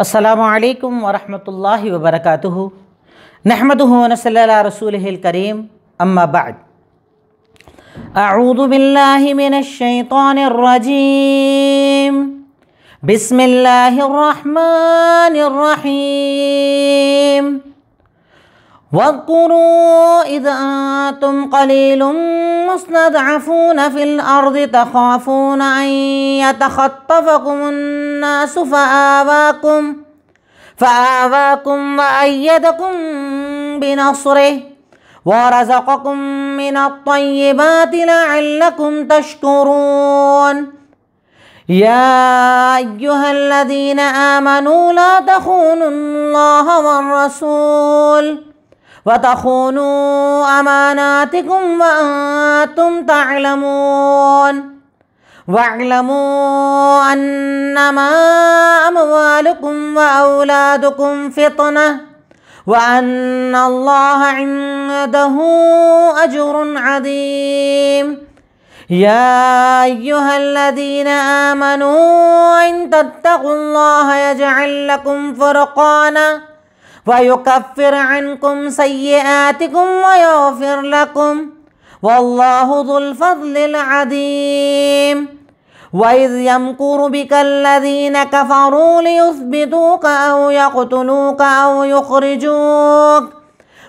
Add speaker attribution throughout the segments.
Speaker 1: السلام عليكم ورحمة الله وبركاته نحمده
Speaker 2: ونسأل على رسوله الكريم أما بعد أعوذ بالله من الشيطان الرجيم بسم الله الرحمن الرحيم واذكروا إذ أنتم قليل مستضعفون في الأرض تخافون أن يتخطفكم الناس فآواكم فآواكم وأيدكم بنصره ورزقكم من الطيبات لعلكم تشكرون يا أيها الذين آمنوا لا تخونوا الله والرسول وتخونوا أماناتكم وأنتم تعلمون واعلموا أنما أموالكم وأولادكم فطنة وأن الله عنده أجر عظيم يا أيها الذين آمنوا إن تتقوا الله يجعل لكم فرقانا ويكفر عنكم سيئاتكم ويغفر لكم والله ذو الفضل العظيم وإذ يمكر بك الذين كفروا ليثبتوك أو يقتلوك أو يخرجوك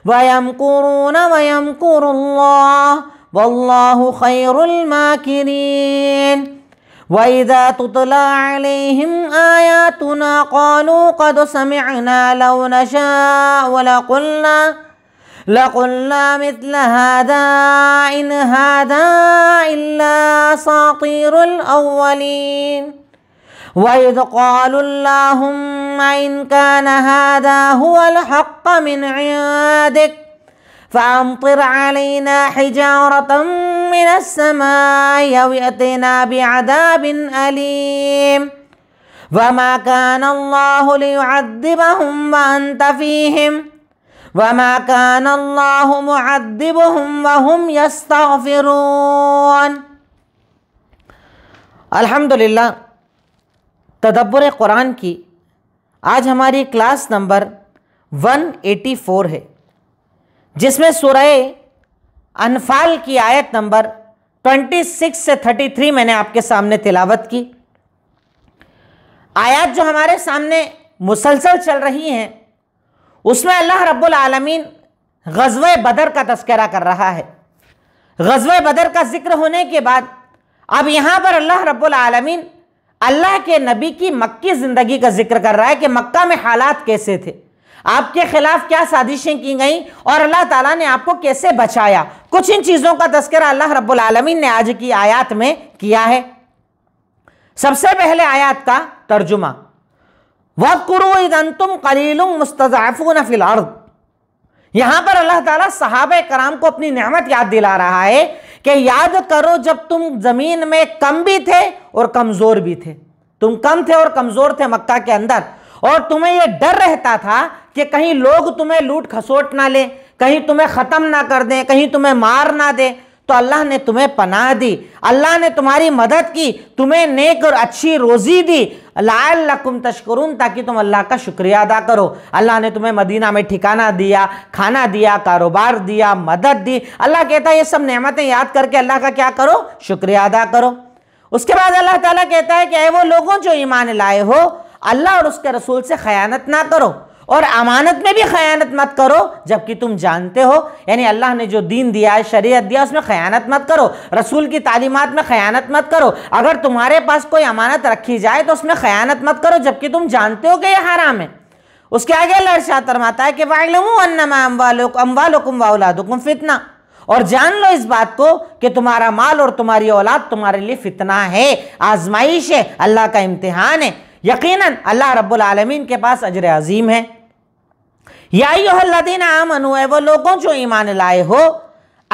Speaker 2: ويمكرون ويمكر الله والله خير الماكرين وإذا تتلى عليهم آياتنا قالوا قد سمعنا لو نشاء ولقلنا لقلنا مثل هذا إن هذا إلا أساطير الأولين وإذ قالوا اللهم إن كان هذا هو الحق من عندك فأمطر علينا حجارة من السماء أو يأتنا بعذاب أليم وما كان الله ليعذبهم وأنت فيهم وما كان الله معذبهم وهم يستغفرون الحمد لله तदब्बर قرآن
Speaker 1: की آج हमारी class number 184 है जिसमें सुरह अनफाल की आयत नंबर 26 से 33 मैंने आपके सामने तिलावत की आयत जो हमारे सामने मुसलसल चल रही हैं उसमें अल्लाह रब्बुल आलमीन गजव बदर का तस्करा कर रहा है गजव बदर का जिक्र होने के बाद अब यहाँ पर अल्लाह रब्बुल आलमीन अल्लाह के नबी की मक्की ज़िंदगी का जिक्र कर रहा है कि मक्का में हालात कैसे थे आपके खिलाफ क्या साजिशें की गई और अल्लाह ताला ने आपको कैसे बचाया कुछ इन चीज़ों का तस्करा अल्लाह रब्बुल आलमीन ने आज की आयात में किया है सबसे पहले आयात का तर्जुमा वक़ुरुदंतुम कलीलुम मुस्तफ़ून फिल अर्द पर अल्लाह ताला सहाब कराम को अपनी नेमत याद दिला रहा है कि याद करो जब तुम ज़मीन में कम भी थे और कमज़ोर भी थे तुम कम थे और कमज़ोर थे मक्का के अंदर और तुम्हें यह डर रहता था कि कहीं लोग तुम्हें लूट खसोट ना लें कहीं तुम्हें ख़त्म ना कर दें कहीं तुम्हें मार ना दें तो अल्लाह ने तुम्हें पनाह दी अल्लाह ने तुम्हारी मदद की तुम्हें नेक और अच्छी रोज़ी दी लाकुम तशकरून ताकि तुम अल्लाह का शुक्रिया अदा करो अल्लाह ने तुम्हें मदीना में ठिकाना दिया खाना दिया कारोबार दिया मदद दी अल्लाह कहता है ये सब नेमतें याद करके अल्लाह का क्या करो शुक्रिया अदा करो उसके बाद अल्लाह ताला कहता है कि वो लोगों जो ईमान लाए हो अल्लाह और उसके रसूल से खयानत ना करो और अमानत में भी खयानत मत करो जबकि तुम जानते हो यानी अल्लाह ने जो दीन दिया है शरीयत दिया उसमें खयानत मत करो रसूल की तालीमत में खयानत मत करो अगर तुम्हारे पास कोई अमानत रखी जाए तो उसमें खयानत मत करो जबकि तुम जानते हो कि यह हराम है उसके आगे लड़शा तरमाता है कि वालमू फितना और जान लो इस बात को कि तुम्हारा माल और तुम्हारी औलाद तुम्हारे लिए फितना है आजमाइश है अल्लाह का इम्तिहान है यकीनन अल्लाह रब्बुल आलमीन के पास अजर अजीम है यादीन आमनु है वो लोगों जो ईमान लाए हो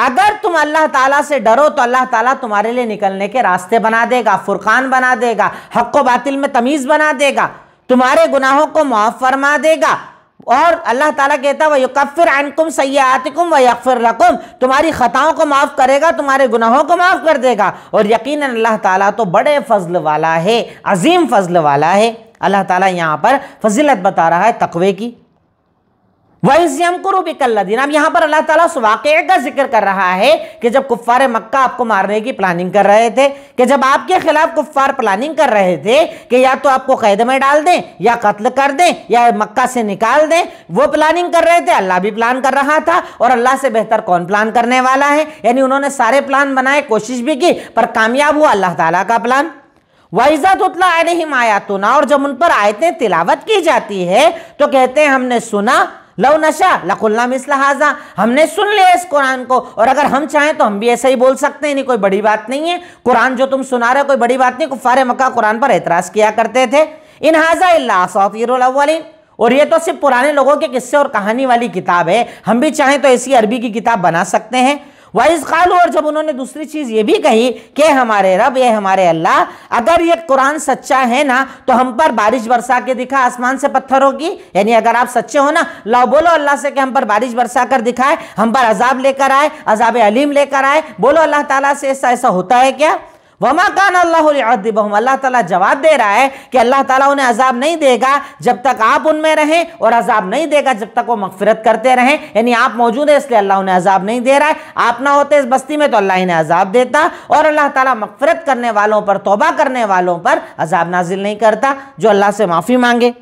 Speaker 1: अगर तुम अल्लाह ताला से डरो तो अल्लाह ताला तुम्हारे लिए निकलने के रास्ते बना देगा फुरकान बना देगा हक व बातिल में तमीज़ बना देगा तुम्हारे गुनाहों को मुआफ़ फरमा देगा और अल्लाह ताला कहता है वकफ़िर अनकुम सयातकुम व यकफ़िर रकुम तुम्हारी ख़ताओं को माफ़ करेगा तुम्हारे गुनाहों को माफ़ कर देगा और यकीन अल्लाह ताला तो बड़े फजल वाला है अजीम फजल वाला है अल्लाह ताला यहाँ पर फजीलत बता रहा है तकवे की वहीदिन अब यहाँ पर अल्लाह ताला उस वाक़े का जिक्र कर रहा है कि जब कुफ्फार मक्का आपको मारने की प्लानिंग कर रहे थे कि जब आपके खिलाफ कुफ्फार प्लानिंग कर रहे थे कि या तो आपको कैद में डाल दें या कत्ल कर दें या मक्का से निकाल दें वो प्लानिंग कर रहे थे अल्लाह भी प्लान कर रहा था और अल्लाह से बेहतर कौन प्लान करने वाला है यानी उन्होंने सारे प्लान बनाए कोशिश भी की पर कामयाब हुआ अल्लाह तला का प्लान वाइजात उतला आयातुना और जब उन पर आयतें तिलावत की जाती है तो कहते हैं हमने सुना लव नशा लकुल्ला मिसलहाजा हमने सुन लिया इस कुरान को और अगर हम चाहें तो हम भी ऐसा ही बोल सकते हैं नहीं कोई बड़ी बात नहीं है कुरान जो तुम सुना रहे हो कोई बड़ी बात नहीं कुफार मक्का कुरान पर एतराज़ किया करते थे इन हाजा अल्लाहतिन और ये तो सिर्फ पुराने लोगों के किस्से और कहानी वाली किताब है हम भी चाहें तो ऐसी अरबी की किताब बना सकते हैं वाइज खालू और जब उन्होंने दूसरी चीज़ ये भी कही कि हमारे रब ये हमारे अल्लाह अगर ये कुरान सच्चा है ना तो हम पर बारिश बरसा के दिखा आसमान से पत्थरों की यानी अगर आप सच्चे हो ना लाओ बोलो अल्लाह से कि हम पर बारिश बरसा कर दिखाए हम पर अजाब लेकर आए अजाब अलीम लेकर आए बोलो अल्लाह ताला से ऐसा ऐसा होता है क्या वमा कान अल्लाहबहम अल्लाह ताला जवाब दे रहा है कि अल्लाह ताला उन्हें अजाब नहीं देगा जब तक आप उनमें रहें और अजाब नहीं देगा जब तक वो मगफरत करते रहें यानी आप मौजूद हैं इसलिए अल्लाह उन्हें अजाब नहीं दे रहा है आप ना होते इस बस्ती में तो अल्लाह इन्हें अजाब देता और अल्लाह ताला मगफरत करने वालों पर तोबा करने वालों पर अजाब नाजिल नहीं करता जो अल्लाह से माफ़ी मांगे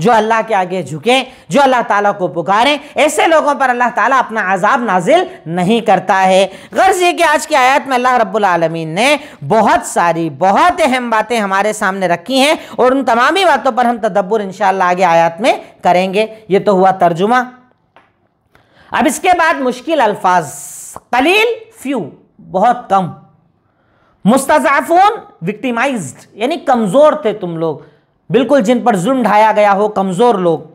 Speaker 1: जो अल्लाह के आगे झुके जो अल्लाह ताला को पुकारें ऐसे लोगों पर अल्लाह ताला अपना आज़ाब नाजिल नहीं करता है गर्ज ये कि आज की आयत में अल्लाह रब्बुल आलमीन ने बहुत सारी बहुत अहम बातें हमारे सामने रखी हैं और उन तमाम ही बातों पर हम तदब्बर इन आगे आयत में करेंगे ये तो हुआ तर्जुमा अब इसके बाद मुश्किल अल्फाज कलील फ्यू बहुत कम मुस्तजाफून विक्टिमाइज्ड यानी कमज़ोर थे तुम लोग बिल्कुल जिन पर जुल्म ढाया गया हो कमज़ोर लोग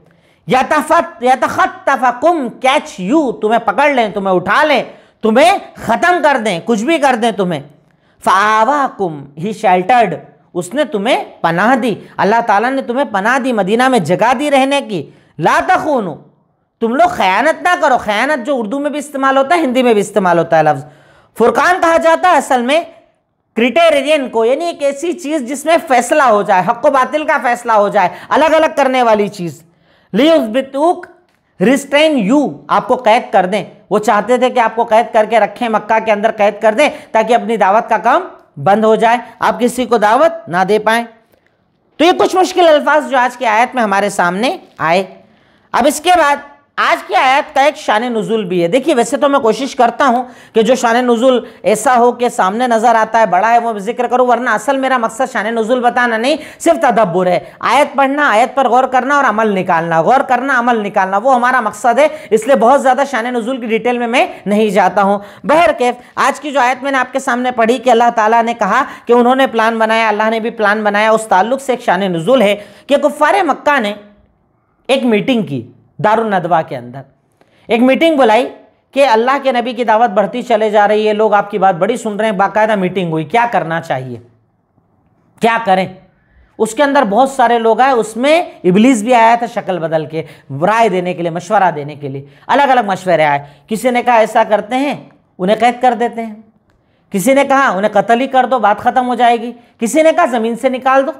Speaker 1: कैच यू तुम्हें पकड़ लें तुम्हें उठा लें तुम्हें ख़त्म कर दें कुछ भी कर दें तुम्हें कुम ही शेल्टर्ड उसने तुम्हें पनाह दी अल्लाह ताला ने तुम्हें पनाह दी मदीना में जगह दी रहने की ला तखून तुम लोग खयानत ना करो खयानत जो उर्दू में भी इस्तेमाल होता है हिंदी में भी इस्तेमाल होता है लफ्ज़ फुरकान कहा जाता है असल में क्रिटेरियन को यानी एक ऐसी चीज जिसमें फैसला हो जाए हक बातिल का फैसला हो जाए अलग अलग करने वाली चीज लीव्स बितुक रिस्ट्रेन यू आपको कैद कर दें वो चाहते थे कि आपको कैद करके रखें मक्का के अंदर कैद कर दें ताकि अपनी दावत का काम बंद हो जाए आप किसी को दावत ना दे पाए तो ये कुछ मुश्किल अल्फाज जो आज की आयत में हमारे सामने आए अब इसके बाद आज की आयत का एक शान नज़ुल भी है देखिए वैसे तो मैं कोशिश करता हूँ कि जो शान नज़ुल ऐसा हो कि सामने नज़र आता है बड़ा है वो जिक्र करूँ वरना असल मेरा मकसद शान नज़ुल बताना नहीं सिर्फ तदब्बर है आयत पढ़ना आयत पर गौर करना और अमल निकालना गौर करना अमल निकालना वो हमारा मकसद है इसलिए बहुत ज़्यादा शान नज़ुल की डिटेल में मैं नहीं जाता हूँ बहर कैफ आज की जो आयत मैंने आपके सामने पढ़ी कि अल्लाह ताली ने कहा कि उन्होंने प्लान बनाया अल्लाह ने भी प्लान बनाया उस ताल्लुक से एक शान नज़ुल है कि गुफ़ार मक्का ने एक मीटिंग की दारुल नदवा के अंदर एक मीटिंग बुलाई कि अल्लाह के नबी की दावत बढ़ती चले जा रही है लोग आपकी बात बड़ी सुन रहे हैं बाकायदा मीटिंग हुई क्या करना चाहिए क्या करें उसके अंदर बहुत सारे लोग आए उसमें इबलीस भी आया था शक्ल बदल के राय देने के लिए मशवरा देने के लिए अलग अलग मशवरे आए किसी ने कहा ऐसा करते हैं उन्हें कैद कर देते हैं किसी ने कहा उन्हें कत्ल ही कर दो बात ख़त्म हो जाएगी किसी ने कहा ज़मीन से निकाल दो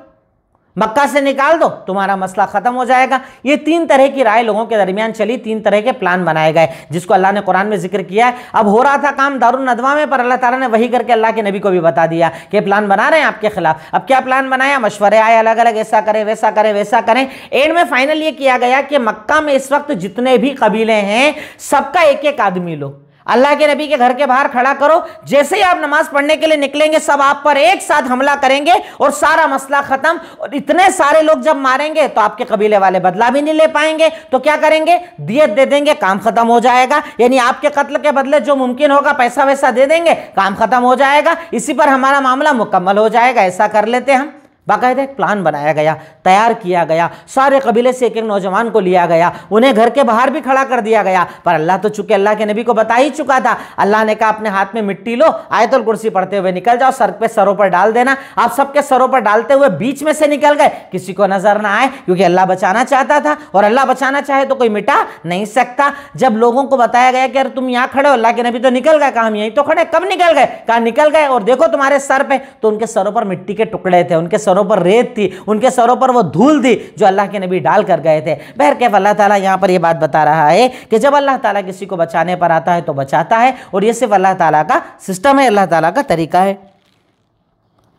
Speaker 1: मक्का से निकाल दो तुम्हारा मसला खत्म हो जाएगा ये तीन तरह की राय लोगों के दरमियान चली तीन तरह के प्लान बनाए गए जिसको अल्लाह ने कुरान में जिक्र किया है अब हो रहा था काम दारुल नदवा में पर अल्लाह ताला ने वही करके अल्लाह के नबी को भी बता दिया कि प्लान बना रहे हैं आपके खिलाफ अब क्या प्लान बनाया मशवरे आए अलग अलग ऐसा करें वैसा करें वैसा करें एंड में फाइनल ये किया गया कि मक्का में इस वक्त जितने भी कबीले हैं सबका एक एक आदमी लो अल्लाह के नबी के घर के बाहर खड़ा करो जैसे ही आप नमाज पढ़ने के लिए निकलेंगे सब आप पर एक साथ हमला करेंगे और सारा मसला खत्म और इतने सारे लोग जब मारेंगे तो आपके कबीले वाले बदला भी नहीं ले पाएंगे तो क्या करेंगे दियत दे देंगे काम खत्म हो जाएगा यानी आपके कत्ल के बदले जो मुमकिन होगा पैसा वैसा दे देंगे काम खत्म हो जाएगा इसी पर हमारा मामला मुकम्मल हो जाएगा ऐसा कर लेते हम बाकायदा एक प्लान बनाया गया तैयार किया गया सारे कबीले से एक एक नौजवान को लिया गया उन्हें घर के बाहर भी खड़ा कर दिया गया पर अल्लाह तो चूंकि अल्लाह के नबी को बता ही चुका था अल्लाह ने कहा अपने हाथ में मिट्टी लो आयतुल कुर्सी पढ़ते हुए निकल जाओ सर पे सरों पर डाल देना आप सबके सरों पर डालते हुए बीच में से निकल गए किसी को नजर ना आए क्योंकि अल्लाह बचाना चाहता था और अल्लाह बचाना चाहे तो कोई मिटा नहीं सकता जब लोगों को बताया गया कि अरे तुम यहाँ खड़े हो अल्लाह के नबी तो निकल गए कहा हम यहीं तो खड़े कब निकल गए कहा निकल गए और देखो तुम्हारे सर पे तो उनके सरों पर मिट्टी के टुकड़े थे उनके सर सरों पर रेत थी उनके सरों पर वो धूल थी जो अल्लाह के नबी डाल कर गए थे बहर कैफ अल्लाह ताला यहाँ पर ये बात बता रहा है कि जब अल्लाह ताला किसी को बचाने पर आता है तो बचाता है और ये सिर्फ अल्लाह ताला का सिस्टम है अल्लाह ताला का तरीका है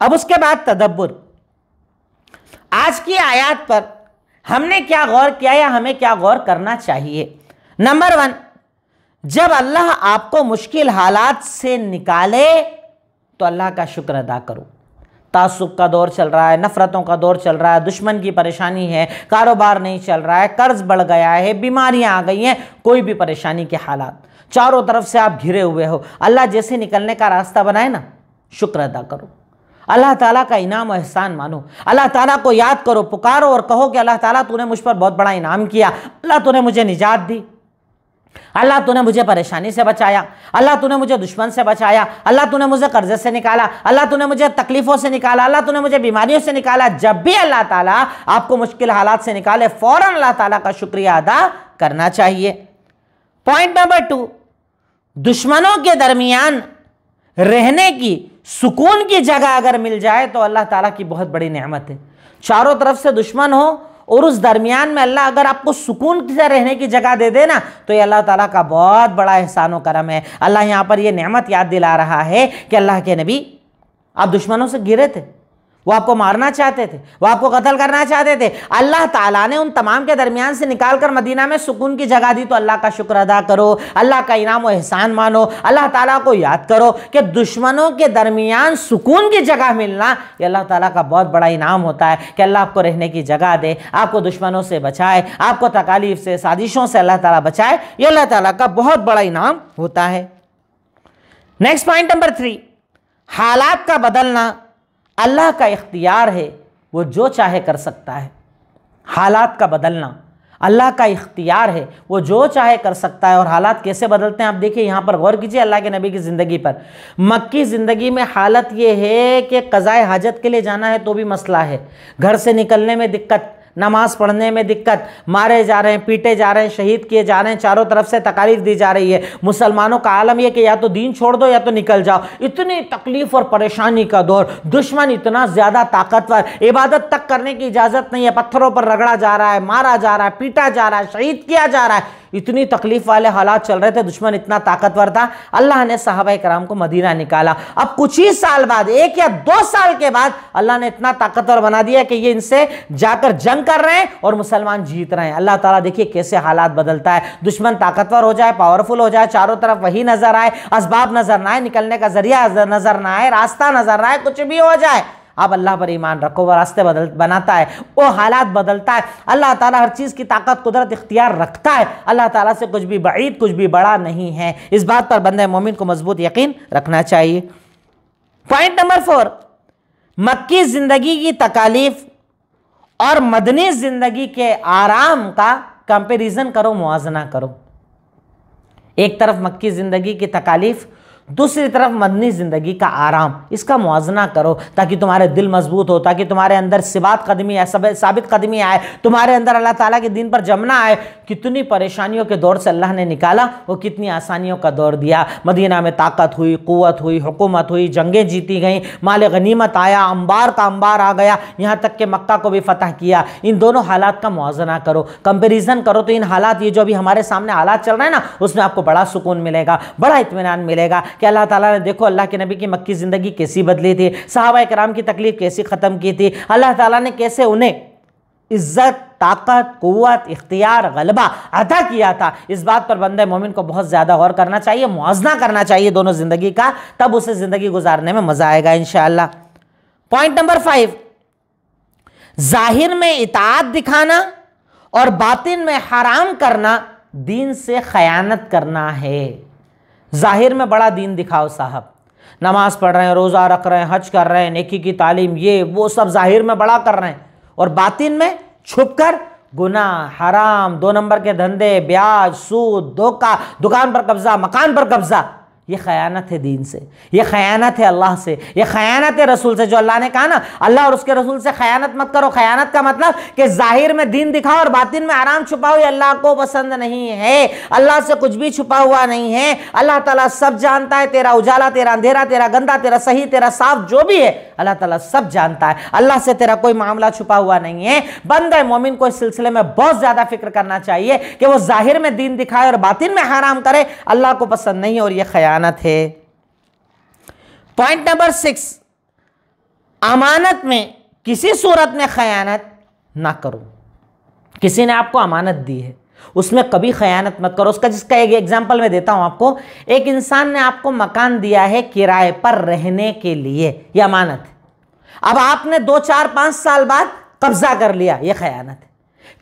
Speaker 1: अब उसके बाद तदब्बर आज की आयात पर हमने क्या गौर किया या हमें क्या गौर करना चाहिए नंबर वन जब अल्लाह आपको मुश्किल हालात से निकाले तो अल्लाह का शुक्र अदा करो तासुब का दौर चल रहा है नफ़रतों का दौर चल रहा है दुश्मन की परेशानी है कारोबार नहीं चल रहा है कर्ज बढ़ गया है बीमारियां आ गई हैं कोई भी परेशानी के हालात चारों तरफ से आप घिरे हुए हो अल्लाह जैसे निकलने का रास्ता बनाए ना शुक्र अदा करो अल्लाह ताला का इनाम और एहसान मानो अल्लाह ताला को याद करो पुकारो और कहो कि अल्लाह ताला तूने मुझ पर बहुत बड़ा इनाम किया अल्लाह तूने मुझे निजात दी अल्लाह तूने मुझे परेशानी से बचाया अल्लाह तूने मुझे दुश्मन से बचाया अल्लाह तूने मुझे कर्जे से निकाला अल्लाह तूने मुझे तकलीफ़ों से निकाला अल्लाह तूने मुझे बीमारियों से निकाला जब भी अल्लाह ताला आपको मुश्किल हालात से निकाले फौरन अल्लाह ताला का शुक्रिया अदा करना चाहिए पॉइंट नंबर टू दुश्मनों के दरमियान रहने की सुकून की जगह अगर मिल जाए तो अल्लाह ताला की बहुत बड़ी नेमत है चारों तरफ से दुश्मन हो और उस दरमियान में अल्लाह अगर आपको सुकून से रहने की जगह दे देना तो ये अल्लाह ताला का बहुत बड़ा एहसान करम है अल्लाह यहाँ पर यह नेमत याद दिला रहा है कि अल्लाह के नबी आप दुश्मनों से गिरे थे वो आपको मारना चाहते थे वो आपको कत्ल करना चाहते थे अल्लाह ताला ने उन तमाम के दरमियान से निकाल कर मदीना में सुकून की जगह दी तो अल्लाह का शुक्र अदा करो अल्लाह का इनाम व एहसान मानो अल्लाह ताला को याद करो कि दुश्मनों के दरमियान सुकून की जगह मिलना ये अल्लाह ताला का बहुत बड़ा इनाम होता है कि अल्लाह आपको रहने की जगह दे आपको दुश्मनों से बचाए आपको तकालीफ से साजिशों से अल्लाह ताला बचाए ये अल्लाह ताला का बहुत बड़ा इनाम होता है नेक्स्ट पॉइंट नंबर थ्री हालात का बदलना अल्लाह का इख्तियार है वो जो चाहे कर सकता है हालात का बदलना अल्लाह का इख्तियार है वो जो चाहे कर सकता है और हालात कैसे बदलते हैं आप देखिए यहाँ पर गौर कीजिए अल्लाह के नबी की ज़िंदगी पर मक्की ज़िंदगी में हालत ये है कि कज़ाए हाजत के लिए जाना है तो भी मसला है घर से निकलने में दिक्कत नमाज़ पढ़ने में दिक्कत मारे जा रहे हैं पीटे जा रहे हैं शहीद किए जा रहे हैं चारों तरफ से तकारीफ दी जा रही है मुसलमानों का आलम यह कि या तो दीन छोड़ दो या तो निकल जाओ इतनी तकलीफ और परेशानी का दौर दुश्मन इतना ज़्यादा ताकतवर इबादत तक करने की इजाज़त नहीं है पत्थरों पर रगड़ा जा रहा है मारा जा रहा है पीटा जा रहा है शहीद किया जा रहा है इतनी तकलीफ वाले हालात चल रहे थे दुश्मन इतना ताकतवर था अल्लाह ने साहबा कराम को मदीना निकाला अब कुछ ही साल बाद एक या दो साल के बाद अल्लाह ने इतना ताकतवर बना दिया कि ये इनसे जाकर जंग कर रहे हैं और मुसलमान जीत रहे हैं अल्लाह तला देखिए कैसे हालात बदलता है दुश्मन ताकतवर हो जाए पावरफुल हो जाए चारों तरफ वही नजर आए इसबाब नजर ना आए निकलने का जरिया नजर ना आए रास्ता नजर ना आए कुछ भी हो जाए आप अल्लाह पर ईमान रखो वह रास्ते बदल बनाता है वो हालात बदलता है अल्लाह ताला हर चीज़ की ताकत कुदरत इख्तियार रखता है अल्लाह ताला से कुछ भी बईद कुछ भी बड़ा नहीं है इस बात पर बंद मोमिन को मजबूत यकीन रखना चाहिए पॉइंट नंबर फोर मक्की ज़िंदगी की तकालीफ और मदनी ज़िंदगी के आराम का कंपेरिजन करो मुआजना करो एक तरफ मक्की ज़िंदगी की तकालीफ दूसरी तरफ मदनी ज़िंदगी का आराम इसका मुआजना करो ताकि तुम्हारे दिल मजबूत हो ताकि तुम्हारे अंदर सिबात कदमी आए साबित कदमी आए तुम्हारे अंदर अल्लाह ताला के दिन पर जमना आए कितनी परेशानियों के दौर से अल्लाह ने निकाला वो कितनी आसानियों का दौर दिया मदीना में ताकत हुई क़वत हुई हुकूमत हुई जंगें जीती गई माल गनीमत आया अंबार का अंबार आ गया यहाँ तक के मक्का को भी फतह किया इन दोनों हालात का मुआजना करो कंपेरिजन करो तो इन हालात ये जो अभी हमारे सामने हालात चल रहे हैं ना उसमें आपको बड़ा सुकून मिलेगा बड़ा इतमान मिलेगा कि अल्लाह ताला ने देखो अल्लाह के नबी की मक्की ज़िंदगी कैसी बदली थी साहब कराम की तकलीफ़ कैसी ख़त्म की थी अल्लाह ताला ने कैसे उन्हें इज़्ज़त ताकत क़वत इख्तियार गलबा अदा किया था इस बात पर बंद मोमिन को बहुत ज़्यादा गौर करना चाहिए मुआजना करना चाहिए दोनों ज़िंदगी का तब उसे ज़िंदगी गुजारने में मज़ा आएगा इन पॉइंट नंबर फाइव जाहिर में इतात दिखाना और बातिन में हराम करना दीन से खयानत करना है जाहिर में बड़ा दीन दिखाओ साहब नमाज़ पढ़ रहे हैं रोज़ा रख रहे हैं हज कर रहे हैं नेकी की तालीम ये वो सब जाहिर में बड़ा कर रहे हैं और बातिन में छुप कर गुना हराम दो नंबर के धंधे ब्याज सूद धोखा दुकान पर कब्ज़ा मकान पर कब्ज़ा ये ख़यानत है दीन से ये ख़यानत है अल्लाह से ये ख़यानत है रसूल से जो अल्लाह ने कहा ना अल्लाह और उसके रसूल से ख़यानत मत करो ख़यानत का मतलब कि ज़ाहिर में दीन दिखाओ और बातिन में आराम छुपाओ ये अल्लाह को पसंद नहीं है अल्लाह से कुछ भी छुपा हुआ नहीं है अल्लाह ताला सब जानता है तेरा उजाला तेरा अंधेरा तेरा गंदा तेरा सही तेरा साफ जो भी है अल्लाह ताला सब जानता है अल्लाह से तेरा कोई मामला छुपा हुआ नहीं है बंद है मोमिन को इस सिलसिले में बहुत ज़्यादा फिक्र करना चाहिए कि वो ज़ाहिर में दीन दिखाए और बातिन में हराम करे अल्लाह को पसंद नहीं और ये खयान खजाना है पॉइंट नंबर सिक्स अमानत में किसी सूरत में खयानत ना करो किसी ने आपको अमानत दी है उसमें कभी खयानत मत करो उसका जिसका एक एग्जाम्पल मैं देता हूं आपको एक इंसान ने आपको मकान दिया है किराए पर रहने के लिए यह अमानत अब आपने दो चार पांच साल बाद कब्जा कर लिया यह खयानत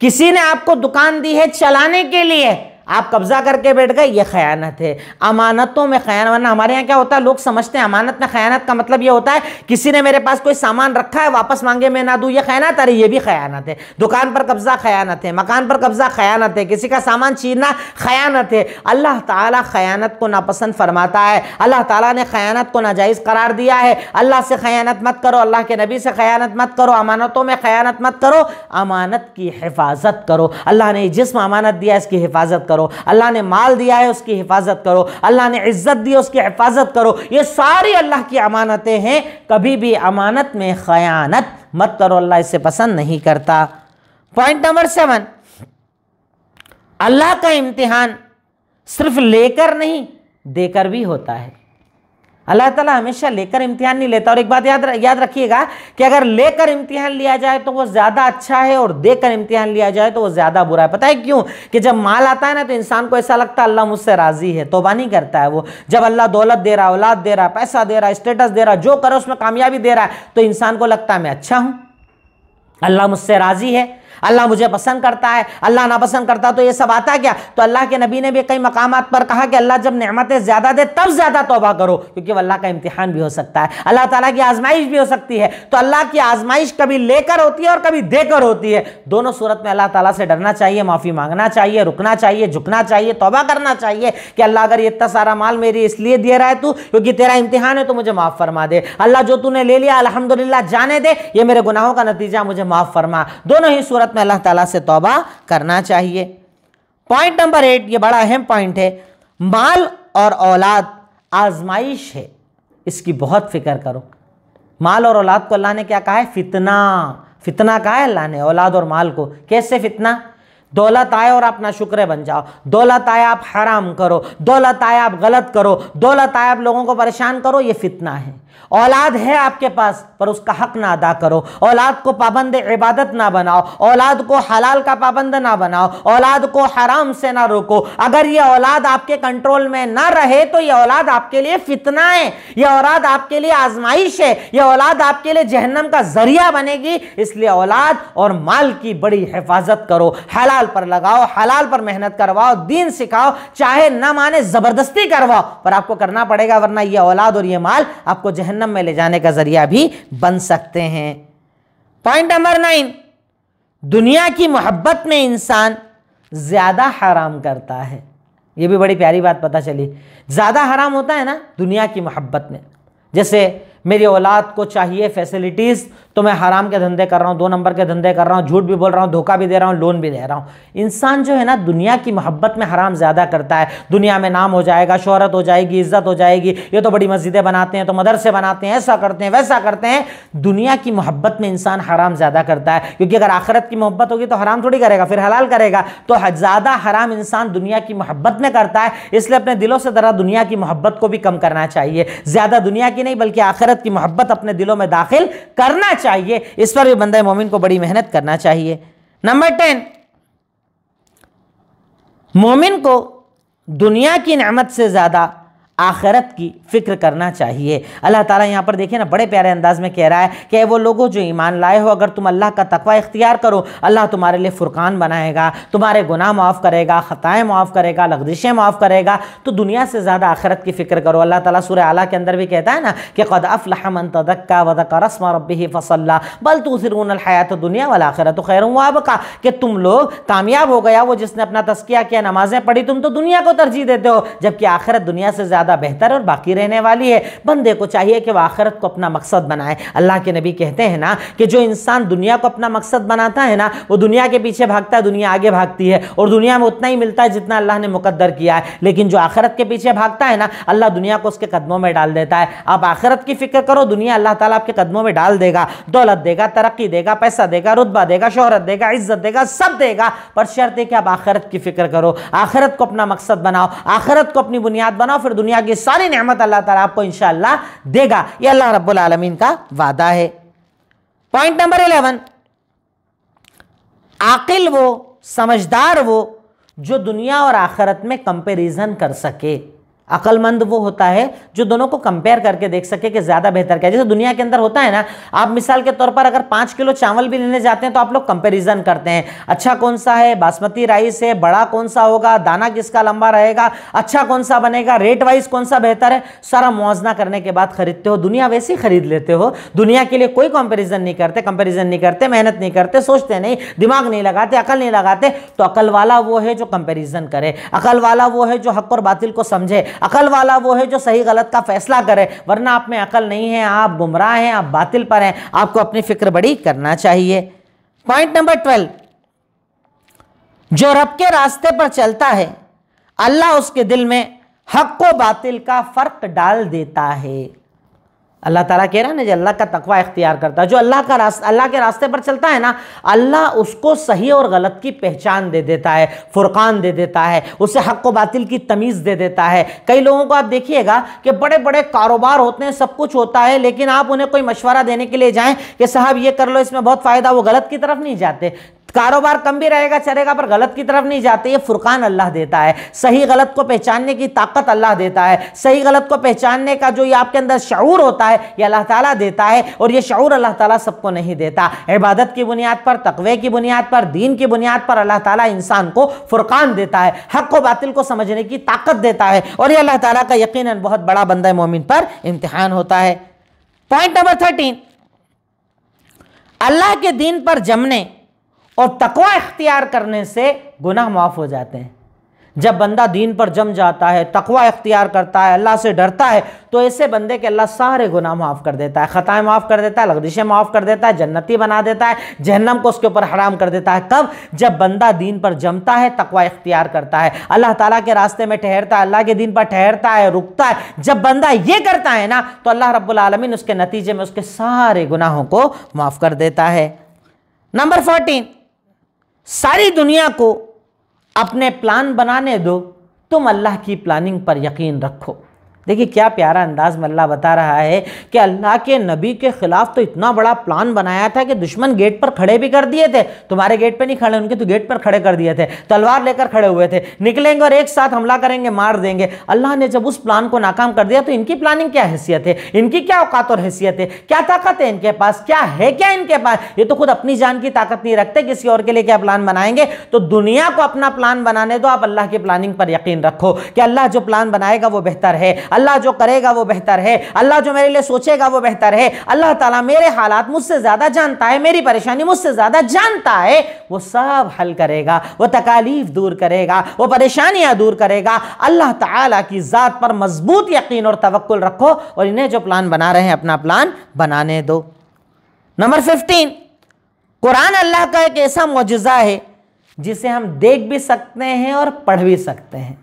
Speaker 1: किसी ने आपको दुकान दी है चलाने के लिए आप कब्जा करके बैठ गए ये खयानत है अमानतों में खयान वरना हमारे यहाँ क्या होता है लोग समझते हैं अमानत में खयानत का मतलब ये होता है किसी ने मेरे पास कोई सामान रखा है वापस मांगे मैं ना दूँ ये खयानत अरे ये भी खयानत है दुकान पर कब्जा खयानत है मकान पर कब्जा खयानत है किसी का सामान छीनना खयानत है अल्लाह ताला खयानत को नापसंद फरमाता है अल्लाह ताला ने खयानत को नाजायज़ करार दिया है अल्लाह से खयानत मत करो अल्लाह के नबी से खयानत मत करो अमानतों में खयानत मत करो अमानत की हिफाजत करो अल्लाह ने जिसम अमानत दिया इसकी हिफाजत करो करो अल्लाह ने माल दिया है उसकी हिफाजत करो अल्लाह ने इज्जत दी है उसकी हिफाजत करो ये सारी अल्लाह की अमानतें हैं कभी भी अमानत में खयानत मत करो अल्लाह इसे पसंद नहीं करता पॉइंट नंबर सेवन अल्लाह का इम्तिहान सिर्फ लेकर नहीं देकर भी होता है अल्लाह ताला हमेशा लेकर इम्तिहान नहीं लेता और एक बात याद याद रखिएगा कि अगर लेकर इम्तिहान लिया जाए तो वो ज़्यादा अच्छा है और देकर इम्तिहान लिया जाए तो वो ज़्यादा बुरा है पता है क्यों कि जब माल आता है ना तो इंसान को ऐसा लगता है अल्लाह मुझसे राज़ी है तोबा नहीं करता है वो जब अल्लाह दौलत दे रहा औलाद दे रहा पैसा दे रहा स्टेटस दे रहा जो करो उसमें कामयाबी दे रहा है तो इंसान को लगता है मैं अच्छा हूँ अल्लाह मुझसे राज़ी है अल्लाह मुझे पसंद करता है अल्लाह नापसंद करता तो ये सब आता क्या तो अल्लाह के नबी ने भी कई मकाम पर कहा कि अल्लाह जब नमतें ज़्यादा दे तब ज़्यादा तोबा करो क्योंकि अल्लाह का इम्तहान भी हो सकता है अल्लाह तला की आजमाइश भी हो सकती है तो अल्लाह की आजमाइश कभी लेकर होती है और कभी देकर होती है दोनों सूरत में अल्लाह तला से डरना चाहिए माफ़ी मांगना चाहिए रुकना चाहिए झुकना चाहिए तोबा करना चाहिए कि अल्लाह अगर इतना सारा माल मेरी इसलिए दे रहा है तू क्योंकि तेरा इम्तिहान है तो मुझे माफ़ फरमा दे अल्लाह जो तूने ले लिया अलहमदुल्ला जाने दे ये मेरे गुनाहों का नतीजा मुझे माफ़ फरमा दोनों ही सूरत सूरत में अल्लाह ताला से तौबा करना चाहिए पॉइंट नंबर एट ये बड़ा अहम पॉइंट है माल और औलाद आजमाइश है इसकी बहुत फिक्र करो माल और औलाद को अल्लाह ने क्या कहा है फितना फितना कहा है अल्लाह ने औलाद और माल को कैसे फितना दौलत आए और आप ना शुक्र बन जाओ दौलत आए आप हराम करो दौलत आए आप गलत करो दौलत आए आप लोगों को परेशान करो ये फितना है औलाद है आपके पास पर उसका हक ना अदा करो औलाद को पाबंद इबादत ना बनाओ औलाद को हलाल का पाबंद ना बनाओ औलाद को हराम से ना रोको अगर ये औलाद आपके कंट्रोल में ना रहे तो ये औलाद आपके लिए फितना है ये औलाद आपके लिए आजमाइश है ये औलाद आपके लिए जहन्नम का जरिया बनेगी इसलिए औलाद और माल की बड़ी हिफाजत करो हलाल पर लगाओ हलाल पर मेहनत करवाओ दीन सिखाओ चाहे ना माने जबरदस्ती करवाओ पर आपको करना पड़ेगा वरना यह औलाद और ये माल आपको जहन्नम में ले जाने का ज़रिया भी बन सकते हैं पॉइंट नंबर नाइन दुनिया की मोहब्बत में इंसान ज़्यादा हराम करता है ये भी बड़ी प्यारी बात पता चली ज़्यादा हराम होता है ना दुनिया की मोहब्बत में जैसे मेरी औलाद को चाहिए फैसिलिटीज़ तो मैं हराम के धंधे कर रहा हूँ दो नंबर के धंधे कर रहा हूँ झूठ भी बोल रहा हूँ धोखा भी दे रहा हूँ लोन भी दे रहा हूँ इंसान जो है ना दुनिया की मोहब्बत में हराम ज़्यादा करता है दुनिया में नाम हो जाएगा शहरत हो जाएगी इज्जत हो जाएगी ये तो बड़ी मस्जिदें बनाते हैं तो मदरसे बनाते हैं ऐसा करते हैं वैसा करते हैं दुनिया की मोहब्बत में इंसान हराम ज़्यादा करता है क्योंकि अगर आखरत की मोहब्बत होगी तो हराम थोड़ी करेगा फिर हलाल करेगा तो ज़्यादा हराम इंसान दुनिया की मोहब्बत में करता है इसलिए अपने दिलों से ज़रा दुनिया की मोहब्बत को भी कम करना चाहिए ज़्यादा दुनिया की नहीं बल्कि आखरत की मोहब्बत अपने दिलों में दाखिल करना चाहिए इस पर भी बंदे मोमिन को बड़ी मेहनत करना चाहिए नंबर टेन मोमिन को दुनिया की नमत से ज़्यादा आखिरत की फ़िक्र करना चाहिए अल्लाह ताला यहाँ पर देखिए ना बड़े प्यारे अंदाज में कह रहा है कि वो लोगों जो ईमान लाए हो अगर तुम अल्लाह का तकवा इख्तियार करो अल्लाह तुम्हारे लिए फ़ुरकान बनाएगा तुम्हारे गुनाह माफ़ करेगा ख़ताएँ माफ़ करेगा लगदिशें माफ़ करेगा तो दुनिया से ज़्यादा आखिरत की फ़िक्र करो अल्लाह ताला सुर आला के अंदर भी कहता है ना कि कद अफलामन तदक्का वदक रस्म रबी फसल्ला बल तुसरून हयात दुनिया वाला आखिरत खैर वाबका कि तुम लोग कामयाब हो गया वो जिसने अपना तस्किया किया नमाज़ें पढ़ी तुम तो दुनिया को तरजीह देते हो जबकि आखिरत दुनिया से ज़्यादा ज़्यादा बेहतर और बाकी रहने वाली है बंदे को चाहिए कि वह आखिरत को अपना मकसद बनाए अल्लाह के नबी कहते हैं ना कि जो इंसान दुनिया को अपना मकसद बनाता है ना वो दुनिया के पीछे भागता है दुनिया आगे भागती है और दुनिया में उतना ही मिलता है जितना अल्लाह ने मुकद्दर किया है लेकिन जो आखिरत के पीछे भागता है ना अल्लाह दुनिया को उसके कदमों में डाल देता है आप आखिरत की फिक्र करो दुनिया अल्लाह ताला आपके कदमों में डाल देगा दौलत देगा तरक्की देगा पैसा देगा रुतबा देगा शोहरत देगा इज्जत देगा सब देगा पर शर्त है कि आप आखिरत की फिक्र करो आखिरत को अपना मकसद बनाओ आखिरत को अपनी बुनियाद बनाओ फिर दुनिया दुनिया की सारी नहमत अल्लाह ताला आपको इंशाला देगा ये अल्लाह रब्बुल का वादा है पॉइंट नंबर इलेवन आकिल वो समझदार वो जो दुनिया और आखरत में कंपेरिजन कर सके अकलमंद वो होता है जो दोनों को कंपेयर करके देख सके कि ज़्यादा बेहतर क्या है जैसे दुनिया के अंदर होता है ना आप मिसाल के तौर पर अगर पाँच किलो चावल भी लेने जाते हैं तो आप लोग कंपेरिजन करते हैं अच्छा कौन सा है बासमती राइस है बड़ा कौन सा होगा दाना किसका लंबा रहेगा अच्छा कौन सा बनेगा रेट वाइज कौन सा बेहतर है सारा मुआवजना करने के बाद खरीदते हो दुनिया वैसे ही खरीद लेते हो दुनिया के लिए कोई कंपेरिजन नहीं करते कंपेरिजन नहीं करते मेहनत नहीं करते सोचते नहीं दिमाग नहीं लगाते अकल नहीं लगाते तो अकल वाला वो है जो कंपेरिजन करे अकल वाला वो है जो हक और बातिल को समझे अकल वाला वो है जो सही गलत का फैसला करे वरना आप में अकल नहीं है आप गुमराह हैं आप बातिल पर हैं आपको अपनी फिक्र बड़ी करना चाहिए पॉइंट नंबर ट्वेल्व जो रब के रास्ते पर चलता है अल्लाह उसके दिल में हक को बातिल का फर्क डाल देता है अल्लाह ताला कह रहा है ना जो अल्लाह का तकवा इख्तियार करता है जो अल्लाह का रास्ता अल्लाह के रास्ते पर चलता है ना अल्लाह उसको सही और गलत की पहचान दे देता है फुरकान दे देता है उसे हक व बातिल की तमीज़ दे देता है कई लोगों को आप देखिएगा कि बड़े बड़े कारोबार होते हैं सब कुछ होता है लेकिन आप उन्हें कोई मशवरा देने के लिए जाएँ कि साहब ये कर लो इसमें बहुत फ़ायदा वो गलत की तरफ नहीं जाते कारोबार कम भी रहेगा चलेगा पर गलत की तरफ नहीं जाते ये फुरकान अल्लाह देता है सही गलत को पहचानने की ताकत अल्लाह देता है सही गलत को पहचानने का जो ये आपके अंदर शعور होता है ये अल्लाह ताला देता है और ये शعور अल्लाह ताला सबको नहीं देता इबादत की बुनियाद पर तकवे की बुनियाद पर दीन की बुनियाद पर अल्लाह ताला इंसान को फुरकान देता है हक को बातिल को समझने की ताकत देता है और ये अल्लाह ताला का यकीन बहुत बड़ा बंदा मोमिन पर इम्तहान होता है पॉइंट नंबर थर्टीन अल्लाह के दीन पर जमने और तकवा इख्तियार करने से गुनाह माफ़ हो जाते हैं जब बंदा दीन पर जम जाता है तकवा इख्तियार करता है अल्लाह से डरता है तो ऐसे बंदे के अल्लाह सारे गुनाह माफ़ कर देता है ख़ताएँ माफ़ कर देता है लगदिशें माफ़ कर देता है जन्नती बना देता है जहन्नम को उसके ऊपर हराम कर देता है कब जब बंदा दीन पर जमता है तकवा इख्तियार करता है अल्लाह ताला के रास्ते में ठहरता है अल्लाह के दीन पर ठहरता है रुकता है जब बंदा ये करता है ना तो अल्लाह रब्लमिन उसके नतीजे में उसके सारे गुनाहों को माफ़ कर देता है नंबर फोर्टीन सारी दुनिया को अपने प्लान बनाने दो तुम अल्लाह की प्लानिंग पर यकीन रखो देखिए क्या प्यारा अंदाज मल्ला बता रहा है कि अल्लाह के नबी के ख़िलाफ़ तो इतना बड़ा प्लान बनाया था कि दुश्मन गेट पर खड़े भी कर दिए थे तुम्हारे गेट पर नहीं खड़े उनके तो गेट पर खड़े कर दिए थे तलवार लेकर खड़े हुए थे निकलेंगे और एक साथ हमला करेंगे मार देंगे अल्लाह ने जब उस प्लान को नाकाम कर दिया तो इनकी प्लानिंग क्या हैसियत है इनकी क्या औकात और हैसियत है क्या ताकत है इनके पास क्या है क्या इनके पास ये तो खुद अपनी जान की ताकत नहीं रखते किसी और के लिए क्या प्लान बनाएंगे तो दुनिया को अपना प्लान बनाने दो आप अल्लाह की प्लानिंग पर यकीन रखो कि अल्लाह जो प्लान बनाएगा वो बेहतर है अल्लाह जो करेगा वो बेहतर है अल्लाह जो मेरे लिए सोचेगा वो बेहतर है अल्लाह ताला मेरे हालात मुझसे ज़्यादा जानता है मेरी परेशानी मुझसे ज़्यादा जानता है वो सब हल करेगा वो तकालीफ दूर करेगा वो परेशानियाँ दूर करेगा अल्लाह ताला की ज़ात पर मजबूत यकीन और तवक्ल रखो और इन्हें जो प्लान बना रहे हैं अपना प्लान बनाने दो नंबर फिफ्टीन कुरान अल्लाह का एक ऐसा मुजज़ा है जिसे हम देख भी सकते हैं और पढ़ भी सकते हैं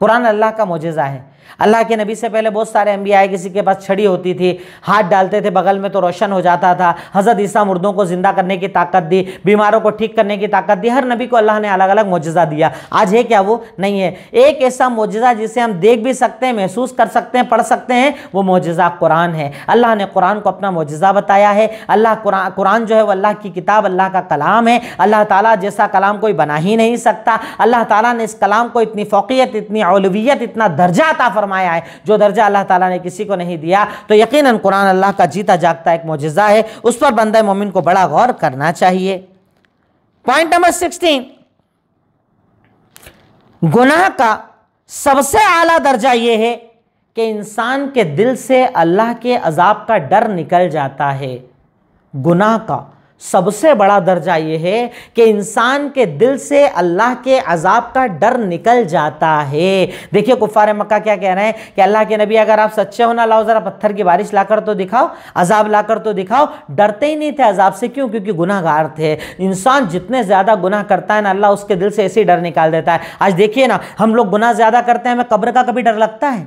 Speaker 1: कुरान अल्लाह का मुजज़ा है अल्लाह के नबी से पहले बहुत सारे अम्बिया किसी के पास छड़ी होती थी हाथ डालते थे बगल में तो रोशन हो जाता था हज़रत ईसा मुर्दों को ज़िंदा करने की ताकत दी बीमारों को ठीक करने की ताकत दी हर नबी को अल्लाह ने अलग अलग मुजज़ा दिया आज है क्या वो नहीं है एक ऐसा मुजज़ा जिसे हम देख भी सकते हैं महसूस कर सकते हैं पढ़ सकते हैं वो मुजज़ा कुरान है अल्लाह ने कुरान को अपना मुजज़ा बताया है अल्लाह कुरान जो है वो अल्लाह की किताब अल्लाह का कलाम है अल्लाह ताली जैसा कलाम कोई बना ही नहीं सकता अल्लाह तला ने इस कलाम को इतनी फोकियत इतनी अलवियत इतना दर्जा था फरमाया है जो दर्जा अल्लाह ताला ने किसी को नहीं दिया तो यकीनन कुरान अल्लाह का जीता जागता एक मुजज़ा है उस पर बंदा मोमिन को बड़ा गौर करना चाहिए पॉइंट नंबर सिक्सटीन गुनाह का सबसे आला दर्जा यह है कि इंसान के दिल से अल्लाह के अजाब का डर निकल जाता है गुनाह का सबसे बड़ा दर्जा यह है कि इंसान के दिल से अल्लाह के अजाब का डर निकल जाता है देखिए कुफार मक्का क्या कह रहे हैं कि अल्लाह के नबी अगर आप सच्चे हो ना लाओ ज़रा पत्थर की बारिश लाकर तो दिखाओ अजाब लाकर तो दिखाओ डरते ही नहीं थे अजाब से क्यों क्योंकि गुनाहगार थे इंसान जितने ज़्यादा गुनाह करता है ना अल्लाह उसके दिल से ऐसे ही डर निकाल देता है आज देखिए ना हम लोग गुनाह ज़्यादा करते हैं हमें कब्र का कभी डर लगता है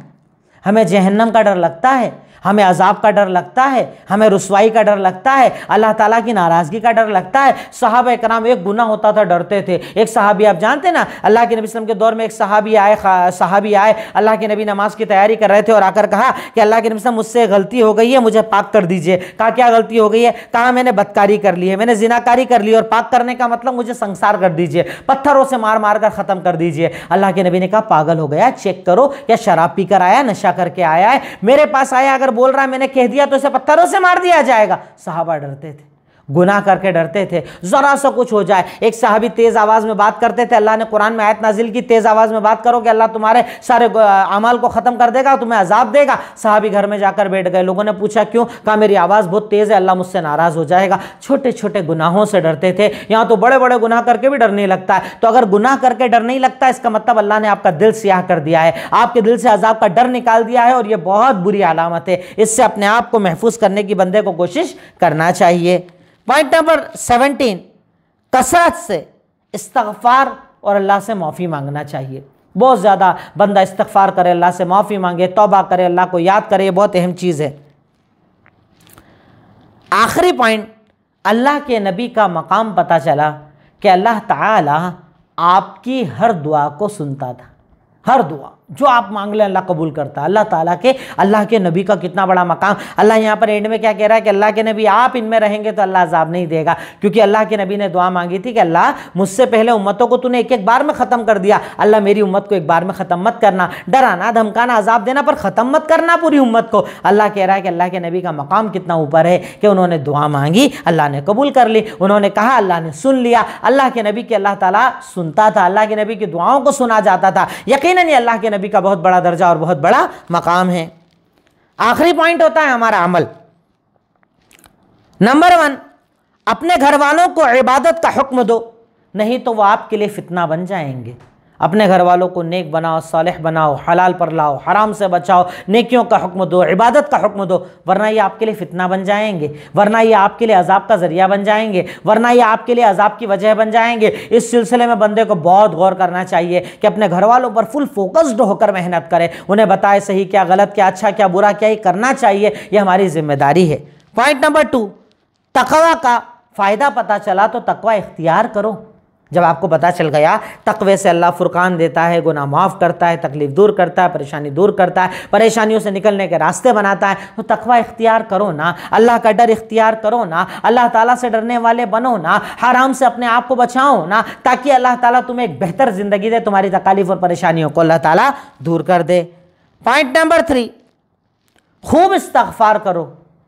Speaker 1: हमें जहन्नम का डर लगता है हमें अजाब का डर लगता है हमें रसवाई का डर लगता है अल्लाह ताला की नाराज़गी का डर लगता है साहब कराम एक गुना होता था डरते थे एक सहाबी आप जानते ना अल्लाह के नबी वसलम के दौर में एक सहाबी आए साहबी आए अल्लाह के नबी नमाज की तैयारी कर रहे थे और आकर कहा कि अल्लाह के नबी वसलम मुझसे गलती हो गई है मुझे पाक कर दीजिए कहा क्या गलती हो गई है कहा मैंने बदकारी कर ली है मैंने जिनाकारी कर ली और पाक करने का मतलब मुझे संसार कर दीजिए पत्थरों से मार मार कर ख़त्म कर दीजिए अल्लाह के नबी ने कहा पागल हो गया चेक करो क्या शराब पी आया नशा करके आया है मेरे पास आया अगर बोल रहा है मैंने कह दिया तो इसे पत्थरों से मार दिया जाएगा साहबा डरते थे गुनाह करके डरते थे ज़रा सा कुछ हो जाए एक साहबी तेज़ आवाज़ में बात करते थे अल्लाह ने कुरान में आयत नाजिल की तेज़ आवाज़ में बात करो कि अल्लाह तुम्हारे सारे अमाल को ख़त्म कर देगा तुम्हें अजाब देगा साहबी घर में जाकर बैठ गए लोगों ने पूछा क्यों कहा मेरी आवाज़ बहुत तेज़ है अल्लाह मुझसे नाराज़ हो जाएगा छोटे छोटे गुनाहों से डरते थे यहाँ तो बड़े बड़े गुनाह करके भी डर नहीं लगता है तो अगर गुनाह करके डर नहीं लगता इसका मतलब अल्लाह ने आपका दिल स्याह कर दिया है आपके दिल से अजाब का डर निकाल दिया है और ये बहुत बुरी अलामत है इससे अपने आप को महफूज करने की बंदे को कोशिश करना चाहिए पॉइंट नंबर सेवनटीन कसरत से इस्तफार और अल्लाह से माफ़ी मांगना चाहिए बहुत ज़्यादा बंदा इस्तफार करे अल्लाह से माफ़ी मांगे तोबा करे अल्लाह को याद करे ये बहुत अहम चीज़ है आखिरी पॉइंट अल्लाह के नबी का मकाम पता चला कि अल्लाह ताला आपकी हर दुआ को सुनता था हर दुआ जो आप मांग लें अल्लाह कबूल करता है अल्लाह ताला के अल्लाह के नबी का कितना बड़ा मकाम अल्लाह यहाँ पर एंड में क्या कह रहा है कि अल्लाह के नबी आप इनमें रहेंगे तो अल्लाह अजाब नहीं देगा क्योंकि अल्लाह के नबी ने दुआ मांगी थी कि अल्लाह मुझसे पहले उम्मतों को तूने एक एक बार में ख़त्म कर दिया अल्लाह मेरी उम्मत को एक बार में ख़त्म मत करना डराना धमकाना अजाब देना पर ख़त्म मत करना पूरी उम्मत को अल्लाह कह रहा है कि अल्लाह के नबी का मकाम कितना ऊपर है कि उन्होंने दुआ मांगी अल्लाह ने कबूल कर ली उन्होंने कहा अल्लाह ने सुन लिया अल्लाह के नबी की अल्लाह ताला सुनता था अल्लाह के नबी की दुआओं को सुना जाता था यकीन अल्लाह के नबी नबी का बहुत बड़ा दर्जा और बहुत बड़ा मकाम है आखिरी पॉइंट होता है हमारा अमल नंबर वन अपने घर वालों को इबादत का हुक्म दो नहीं तो वह आपके लिए फितना बन जाएंगे अपने घर वालों को नेक बनाओ सालह बनाओ हलाल पर लाओ हराम से बचाओ नेकियों का हुक्म दो इबादत का हुक्म दो वरना ये आपके लिए फितना बन जाएंगे वरना ये आपके लिए अजाब का ज़रिया बन जाएंगे वरना ये आपके लिए अजाब की वजह बन जाएंगे इस सिलसिले में बंदे को बहुत गौर करना चाहिए कि अपने घर वालों पर फुल फोकस्ड होकर मेहनत करें उन्हें बताए सही क्या गलत क्या अच्छा क्या बुरा क्या ये करना चाहिए ये हमारी जिम्मेदारी है पॉइंट नंबर टू तकवा का फ़ायदा पता चला तो तकवा इख्तियार करो जब आपको पता चल गया तकवे से अल्लाह फुरकान देता है गुना माफ़ करता है तकलीफ़ दूर करता है परेशानी दूर करता है परेशानियों से निकलने के रास्ते बनाता है तो तकवा इख्तियार करो ना अल्लाह का डर इख्तियार करो ना अल्लाह ताला से डरने वाले बनो ना हराम से अपने आप को बचाओ ना ताकि अल्लाह ताला तुम्हें एक बेहतर ज़िंदगी दे तुम्हारी तकालीफ और परेशानियों को अल्लाह ताला दूर कर दे पॉइंट नंबर थ्री खूब इस्तफ़ार करो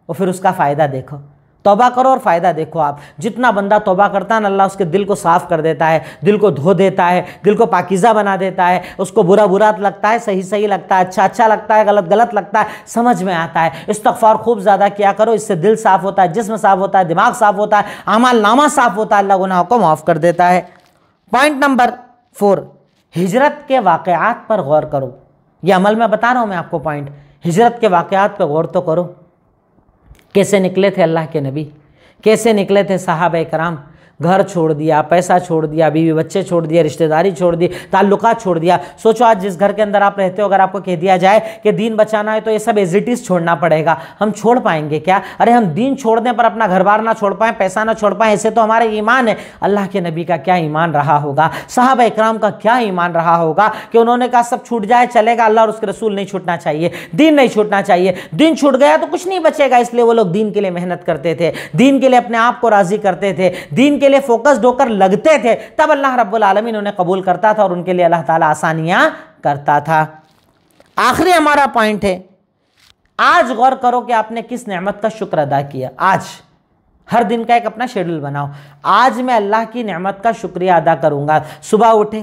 Speaker 1: और फिर उसका फ़ायदा देखो तोबा करो और फ़ायदा देखो आप जितना बंदा तोबा करता है ना अल्लाह उसके दिल को साफ़ कर देता है दिल को धो देता है दिल को पाकिज़ा बना देता है उसको बुरा बुरा लगता है सही सही लगता है अच्छा अच्छा लगता है गलत गलत लगता है समझ में आता है इस्तफ़ार खूब ज़्यादा किया करो इससे दिल साफ़ होता है जिसम साफ़ होता है दिमाग साफ़ होता है अमाल नामा साफ़ होता है अल्लाह गुनाहों को माफ़ कर देता है पॉइंट नंबर फोर हिजरत के वाक़ात पर गौर करो ये अमल में बता रहा हूँ मैं आपको पॉइंट हिजरत के वाक़ात पर गौर तो करो कैसे निकले थे अल्लाह के नबी कैसे निकले थे साहब कराम घर छोड़ दिया पैसा छोड़ दिया बीवी बच्चे छोड़ दिया रिश्तेदारी छोड़ दी ताल्लुका छोड़ दिया सोचो आज जिस घर के अंदर आप रहते हो अगर आपको कह दिया जाए कि दीन बचाना है तो ये सब एजिटिस छोड़ना पड़ेगा हम छोड़ पाएंगे क्या अरे हम दीन छोड़ने पर अपना घर बार ना छोड़ पाएं पैसा ना छोड़ पाएं ऐसे तो हमारे ईमान है अल्लाह के नबी का क्या ईमान रहा होगा साहब इक्राम का क्या ईमान रहा होगा कि उन्होंने कहा सब छूट जाए चलेगा अल्लाह और उसके रसूल नहीं छूटना चाहिए दिन नहीं छूटना चाहिए दिन छूट गया तो कुछ नहीं बचेगा इसलिए वो लोग दीन के लिए मेहनत करते थे दीन के लिए अपने आप को राज़ी करते थे दीन के लिए फोकस्ड होकर लगते थे तब अल्लाह रब्बुल आलमीन उन्हें कबूल करता था और उनके लिए अल्लाह ताला आसानियां करता था आखिरी हमारा पॉइंट है आज गौर करो कि आपने किस नेमत का शुक्र अदा किया आज हर दिन का एक अपना शेड्यूल बनाओ आज मैं अल्लाह की नेमत का शुक्रिया अदा करूँगा सुबह उठे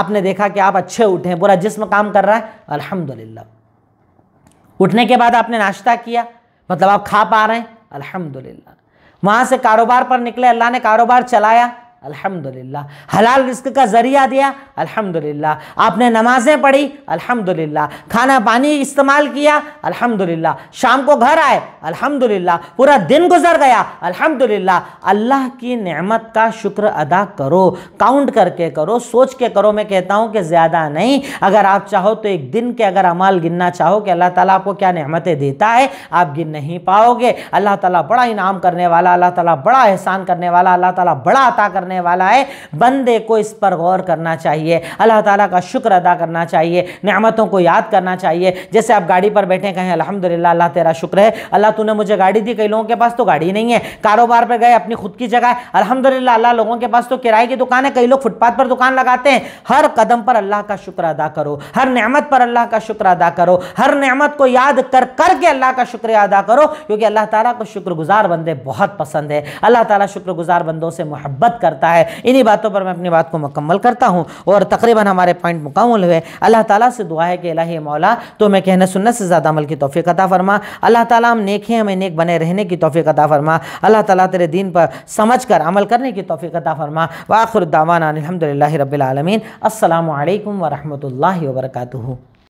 Speaker 1: आपने देखा कि आप अच्छे उठे पूरा जिस्म काम कर रहा है अल्हम्दुलिल्लाह उठने के बाद आपने नाश्ता किया मतलब आप खा पा रहे हैं अल्हम्दुलिल्लाह वहां से कारोबार पर निकले अल्लाह ने कारोबार चलाया अल्हम्दुलिल्लाह हलाल रिस्क का ज़रिया दिया अल्हम्दुलिल्लाह आपने नमाज़ें पढ़ी अल्हम्दुलिल्लाह खाना पानी इस्तेमाल किया अल्हम्दुलिल्लाह शाम को घर आए अल्हम्दुलिल्लाह पूरा दिन गुजर गया अल्हम्दुलिल्लाह अल्लाह की नेमत का शुक्र अदा करो काउंट करके करो सोच के करो मैं कहता हूँ कि ज़्यादा नहीं अगर आप चाहो तो एक दिन के अगर अमाल गिनना चाहो कि अल्लाह ताला आपको क्या नेमतें देता है आप गिन नहीं पाओगे अल्लाह ताला बड़ा इनाम करने वाला अल्लाह ताला बड़ा एहसान करने वाला अल्लाह ताला बड़ा अता करने वाला है बंदे को इस पर गौर करना चाहिए अल्लाह ताला का शुक्र अदा करना चाहिए नमतों को याद करना चाहिए जैसे आप गाड़ी पर बैठे कहें अलहमदिल्ला अल्लाह तेरा शुक्र है अल्लाह तूने मुझे गाड़ी दी कई लोगों के पास तो गाड़ी नहीं है कारोबार पर गए अपनी खुद की जगह अलहमदिल्ला अल्लाह लोगों के पास तो किराए की दुकान है कई लोग फुटपाथ पर दुकान लगाते हैं हर कदम पर अल्लाह का शुक्र अदा करो हर नेमत पर अल्लाह का शुक्र अदा करो हर नेमत को याद कर करके अल्लाह का शुक्रिया अदा करो क्योंकि अल्लाह ताला को शुक्रगुजार बंदे बहुत पसंद है अल्लाह ताला शुक्रगुजार बंदों से मोहब्बत करता करता है इन्हीं बातों पर मैं अपनी बात को मुकम्मल करता हूँ और तकरीबन हमारे पॉइंट मुकम्मल हुए अल्लाह ताला से दुआ है कि अल्लाह मौला तो मैं कहना सुनने से ज़्यादा अमल की तोफ़ी अदा फरमा अल्लाह ताली हम नेक हैं हमें नेक बने रहने की तोफ़ी अदा फरमा अल्लाह ताली तेरे दिन पर समझ कर अमल करने की तोफ़ी अदा फरमा वाखुरदावान अलहमदिल्ला रबालमीन असल वरहमल वर्का